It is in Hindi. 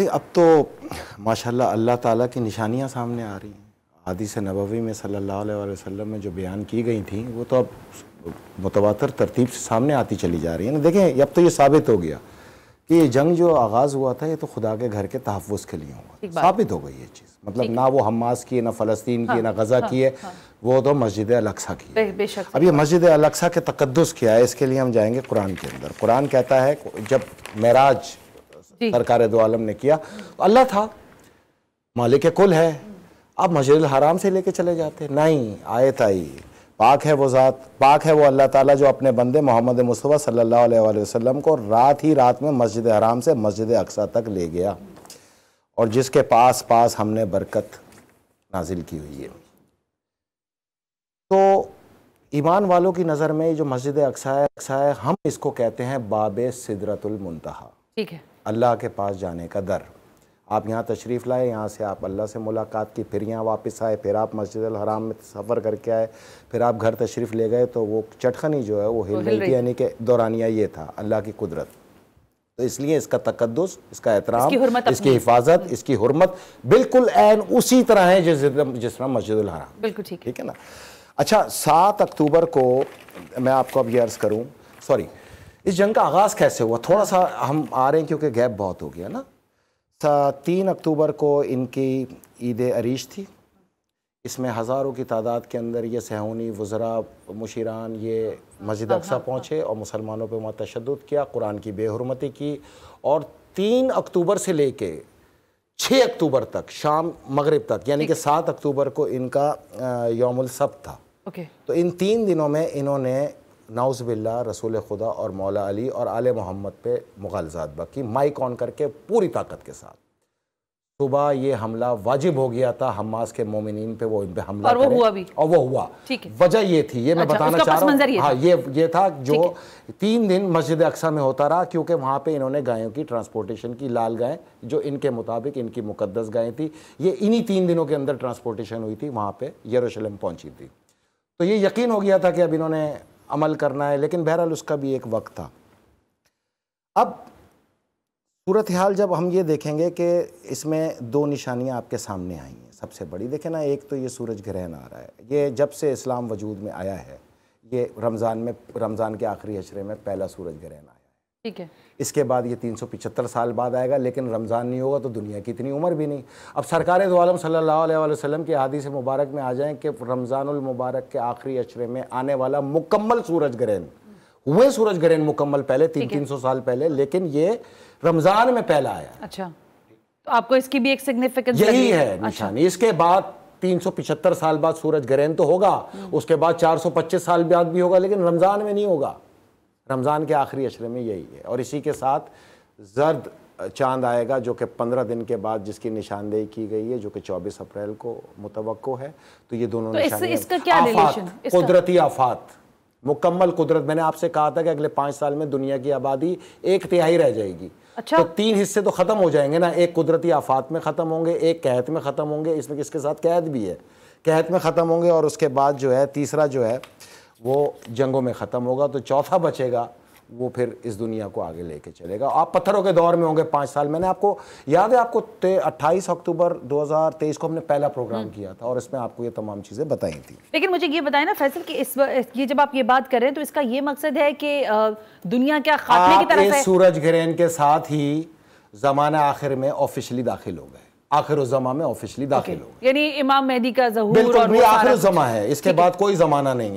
नहीं अब तो माशाल्लाह अल्लाह ताला की निशानियां सामने आ रही हैं आदि से नबवी में सल्लल्लाहु अलैहि वसल्लम में जो बयान की गई थी वो तो अब मुतवातर तरतीब से सामने आती चली जा रही है ना देखें अब तो ये साबित हो गया कि ये जंग जो आगाज़ हुआ था ये तो खुदा के घर के तहफ़ के लिए हुआ साबित हो गई ये चीज़ मतलब ना वो हमास की है ना फ़लस्तीन की है हाँ, ना गज़ा हाँ, की है हाँ। वो तो मस्जिद अलक्सा की अब ये मस्जिद अलक्सा के तकदस क्या है इसके लिए हम जाएंगे कुरान के अंदर कुरान कहता है जब मराज सरकार दो आलम ने किया अल्लाह था मालिक कुल है आप मशर हराम से लेके चले जाते नहीं आए आई पाक है वो ज़ात पाक है वो अल्लाह ताला जो अपने बंदे मोहम्मद मुस्तफ़ा सल्लल्लाहु अलैहि वसल्लम को रात ही रात में मस्जिद हराम से मस्जिद अक्सा तक ले गया और जिसके पास पास हमने बरकत नाजिल की हुई है तो ईमान वालों की नज़र में जो मस्जिद अक्सा है अक्सा है हम इसको कहते हैं बाब सिदरतुलमतहा ठीक है अल्लाह के पास जाने का दर आप यहाँ तशरीफ़ लाए यहाँ से आप अल्लाह से मुलाकात की फिर यहाँ वापस आए फिर आप मस्जिद हराम में सफ़र करके आए फिर आप घर तशरीफ़ ले गए तो वो चटखनी जो है वो हिल रही थी यानी कि दौरानिया ये था अल्लाह की कुदरत तो इसलिए इसका तकदस इसका एहतराम इसकी हिफाजत इसकी हरमत बिल्कुल एन उसी तरह है जिस जिस तरह मस्जिद हराम बिल्कुल ठीक है ना अच्छा सात अक्टूबर को मैं आपको अब यह अर्ज़ करूँ सॉरी इस जंग का आगाज़ कैसे हुआ थोड़ा सा हम आ रहे हैं क्योंकि गैप बहुत हो गया ना तीन अक्टूबर को इनकी ईद अरीश थी इसमें हज़ारों की तादाद के अंदर ये सहूनी वज़रा मुशीरान ये मस्जिद हाँ, अक्सा हाँ, पहुँचे हाँ। और मुसलमानों पर वहाँ तशद किया कुरान की बेहरमती की और तीन अक्टूबर से ले कर छः अक्टूबर तक शाम मगरब तक यानी कि सात अक्टूबर को इनका यौमसब था ओके। तो इन तीन दिनों में इन्होंने नाउज़बिल्ला रसूल खुदा और मौला अली और आल मोहम्मद पे मुगलजात बाकी माइक ऑन करके पूरी ताकत के साथ सुबह ये हमला वाजिब हो गया था हमास के मोमिन पे वो इन पे हमला और वो हुआ भी और वो हुआ वजह ये थी ये मैं अच्छा, बताना चाह रहा हूँ हाँ ये ये था जो तीन दिन मस्जिद अक्सा में होता रहा क्योंकि वहाँ पे इन्होंने गायों की ट्रांसपोर्टेशन की लाल गायें जो इनके मुताबिक इनकी मुकदस गायें थी ये इन्हीं तीन दिनों के अंदर ट्रांसपोर्टेशन हुई थी वहाँ पे यरूशलेम पहुँची थी तो ये यकीन हो गया था कि अब इन्होंने अमल करना है लेकिन बहरहाल उसका भी एक वक्त था अब सूरत हाल जब हम ये देखेंगे कि इसमें दो निशानियाँ आपके सामने आई हैं सबसे बड़ी देखें ना एक तो ये सूरज ग्रहण आ रहा है ये जब से इस्लाम वजूद में आया है ये रमज़ान में रमज़ान के आखिरी अशरे में पहला सूरज ग्रहण आया ठीक है इसके बाद ये 375 साल बाद आएगा लेकिन रमज़ान नहीं होगा तो दुनिया की इतनी उम्र भी नहीं अब सरकार दो तो आलम सल्लल्लाहु अलैहि वसल्लम की हदीस मुबारक में आ जाएं कि रमज़ानुल मुबारक के आखिरी अशरे में आने वाला मुकम्मल सूरज ग्रहण हुए सूरज ग्रहण मुकम्मल पहले तीन तीन सौ साल पहले लेकिन ये रमज़ान में पहला आया अच्छा तो आपको इसकी भी एक सिग्निफिकेंस यही है अच्छा। निशानी अच्छा। इसके बाद 375 साल बाद सूरज ग्रहण तो होगा हम्म। उसके बाद 425 साल बाद भी होगा लेकिन रमज़ान में नहीं होगा रमज़ान के आखिरी अशरे में यही है और इसी के साथ जर्द चांद आएगा जो कि पंद्रह दिन के बाद जिसकी निशानदेही की गई है जो कि चौबीस अप्रैल को मुतवक़ है तो ये दोनों तो इस, इसका क्या आफात कुदरती आफात मुकम्मल कुदरत मैंने आपसे कहा था कि अगले पाँच साल में दुनिया की आबादी एक तिहाई रह जाएगी अच्छा तो तीन हिस्से तो ख़त्म हो जाएंगे ना एक कुदरती आफात में ख़त्म होंगे एक कहत में ख़त्म होंगे इसमें किसके साथ कैद भी है कहत में ख़त्म होंगे और उसके बाद जो है तीसरा जो है वो जंगों में ख़त्म होगा तो चौथा बचेगा वो फिर इस दुनिया को आगे लेके चलेगा आप पत्थरों के दौर में होंगे पाँच साल मैंने आपको याद है आपको अट्ठाईस अक्टूबर 2023 को हमने पहला प्रोग्राम हम्म। किया था और इसमें आपको ये तमाम चीज़ें बताई थी लेकिन मुझे ये बताया ना फैसल कि इस ये जब आप ये बात कर रहे हैं तो इसका ये मकसद है कि दुनिया क्या खात्मे की तरफ है सूरज घिरेन के साथ ही ज़माना आखिर में ऑफिशली दाखिल हो गए आखिर जमा में ऑफिशियली दाखिल हो यानी इमाम मेहदी का जहूर और आखिर जमा है इसके बाद कोई जमाना नहीं है